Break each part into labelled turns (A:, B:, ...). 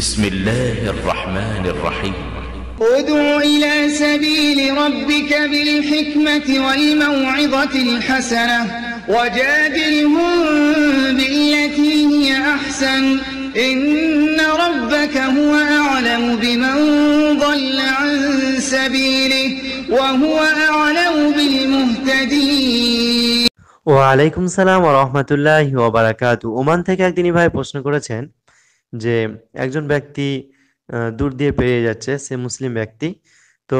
A: بسم الله الرحمن الرحيم ادع إلى سبيل ربك بالحكمة والموعظة الحسنة وجادلهم بالتي هي أحسن إن ربك هو أعلم بمن ضل عن سبيله وهو أعلم بالمهتدين ওয়ালাইকুম সালাম রহমতুল্লাহ ওবরাকাতু ওমান থেকে একদিনই ভাই প্রশ্ন করেছেন যে একজন ব্যক্তি দূর দিয়ে পেরিয়ে যাচ্ছে সে মুসলিম ব্যক্তি তো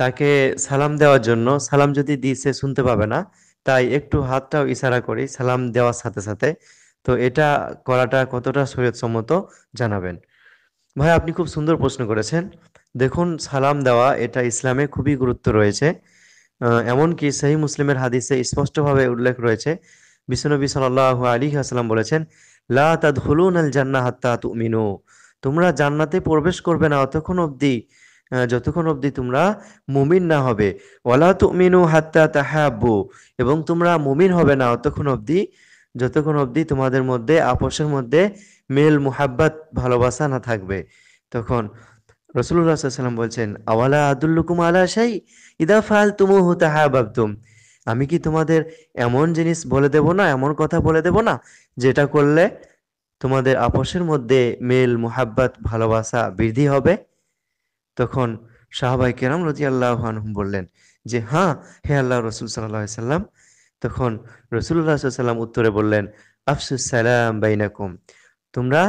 A: তাকে সালাম দেওয়ার জন্য সালাম যদি দিই সে শুনতে পাবে না তাই একটু হাতটাও ইশারা করি সালাম দেওয়ার সাথে সাথে তো এটা করাটা কতটা সম্মত জানাবেন ভাই আপনি খুব সুন্দর প্রশ্ন করেছেন দেখুন সালাম দেওয়া এটা ইসলামে খুবই গুরুত্ব রয়েছে এমনকি সেই মুসলিমের হাদিসে স্পষ্টভাবে উল্লেখ রয়েছে বিশ্বনবী সাল আলী আসসালাম বলেছেন লা আল জান্না হাত্তা তুমিনু তোমরা জান্নাতে প্রবেশ করবে না অতক্ষণ অবধি যতক্ষণ অবধি তোমরা মুমিন না হবে ওয়ালা তুমিনু হাত্তা তাহাব্বু এবং তোমরা মুমিন হবে না অতক্ষণ অবধি যতক্ষণ অবধি তোমাদের মধ্যে আপোষের মধ্যে মেল মুহাব্বাত ভালোবাসা না থাকবে তখন রসুল্লাহ সাল্লাম বলছেন আওয়ালা আদুল্লুকুম আলা শাই ইদা ফাল তুমু হুতাহা বাবতুম আমি কি তোমাদের এমন জিনিস বলে দেব না এমন কথা বলে দেব না যেটা করলে তোমাদের আপোষের মধ্যে মেল মোহাব্বত ভালোবাসা বৃদ্ধি হবে তখন সাহাবাই কেরাম রতি আল্লাহ বললেন যে হ্যাঁ হে আল্লাহ রসুল সাল্লাহ সাল্লাম তখন রসুল্লাহ সাল্লাম উত্তরে বললেন আফসুস সালাম বাইনাকুম তোমরা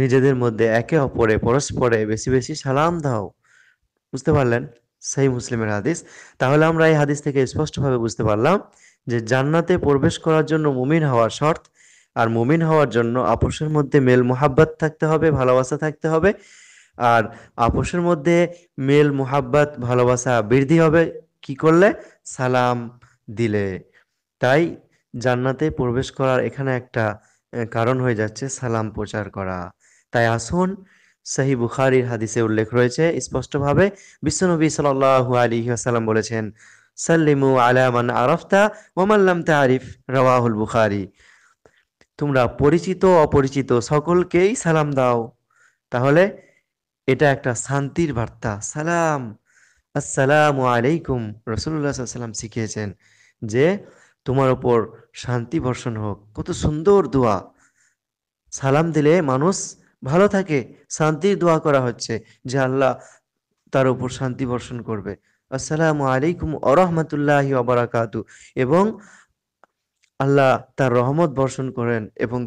A: নিজেদের মধ্যে একে অপরে পরস্পরে বেশি বেশি সালাম দাও বুঝতে পারলেন সেই মুসলিমের হাদিস তাহলে আমরা এই হাদিস থেকে স্পষ্টভাবে বুঝতে পারলাম যে জান্নাতে প্রবেশ করার জন্য মুমিন হওয়ার শর্ত আর মুমিন হওয়ার জন্য আপোষের মধ্যে মেল মোহাব্বাত থাকতে হবে ভালোবাসা থাকতে হবে আর আপোষের মধ্যে মেল মোহাব্বাত ভালোবাসা বৃদ্ধি হবে কি করলে সালাম দিলে তাই জান্নাতে প্রবেশ করার এখানে একটা কারণ হয়ে যাচ্ছে সালাম প্রচার করা তাই আসুন সাহি বুখারির হাদিসে উল্লেখ রয়েছে স্পষ্টভাবে বিশ্বনবী সাল্লাহ আলী আসাল্লাম বলেছেন সাল্লিমু আলামান আরফতা ওমাল্লাম তারিফ রওয়াহুল বুখারি তোমরা পরিচিত অপরিচিত সকলকেই সালাম দাও তাহলে এটা একটা শান্তির বার্তা সালাম আসসালামু আলাইকুম রসুল্লাহ সাল্লাম শিখিয়েছেন যে তোমার ওপর শান্তি বর্ষণ হোক কত সুন্দর দোয়া সালাম দিলে মানুষ ভালো থাকে শান্তির দোয়া করা হচ্ছে যে আল্লাহ তার উপর শান্তি বর্ষণ করবে আসসালামু আলাইকুম আরহামতুল্লাহি অবরাকাতু এবং আল্লাহ তার রহমত বর্ষণ করেন এবং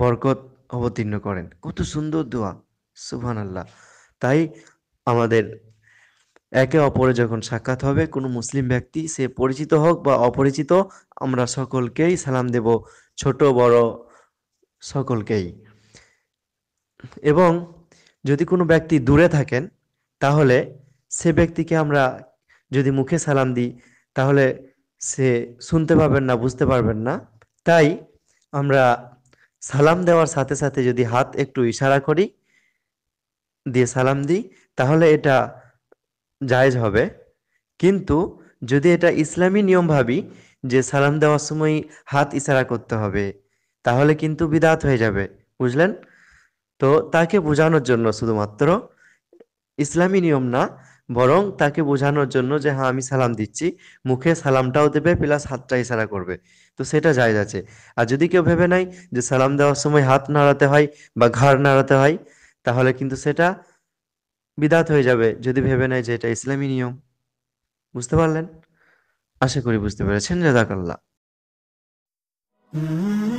A: বরকত অবতীর্ণ করেন কত সুন্দর দোয়া সুহান আল্লাহ তাই আমাদের একে অপরে যখন সাক্ষাৎ হবে কোনো মুসলিম ব্যক্তি সে পরিচিত হোক বা অপরিচিত আমরা সকলকেই সালাম দেব ছোট বড় সকলকেই এবং যদি কোনো ব্যক্তি দূরে থাকেন তাহলে সে ব্যক্তিকে আমরা যদি মুখে সালাম দিই তাহলে সে শুনতে পাবেন না বুঝতে পারবেন না তাই আমরা সালাম দেওয়ার সাথে সাথে যদি হাত একটু ইশারা করি দিয়ে সালাম দিই তাহলে এটা জায়জ হবে কিন্তু যদি এটা ইসলামী নিয়ম ভাবি যে সালাম দেওয়ার সময় হাত ইশারা করতে হবে তাহলে কিন্তু বিদাত হয়ে যাবে বুঝলেন তো তাকে বোঝানোর জন্য শুধুমাত্র ইসলামী নিয়ম না বরং তাকে বোঝানোর জন্য যে হ্যাঁ আমি সালাম দিচ্ছি মুখে সালামটাও দেবে প্লাস হাতটা ইশারা করবে তো সেটা যায় আছে আর যদি কেউ ভেবে নাই যে সালাম দেওয়ার সময় হাত নাড়াতে হয় বা ঘাড় নাড়াতে হয় তাহলে কিন্তু সেটা বিদাত হয়ে যাবে যদি ভেবে নেয় যে এটা ইসলামী নিয়ম বুঝতে পারলেন আশা করি বুঝতে পেরেছেন Mm-hmm.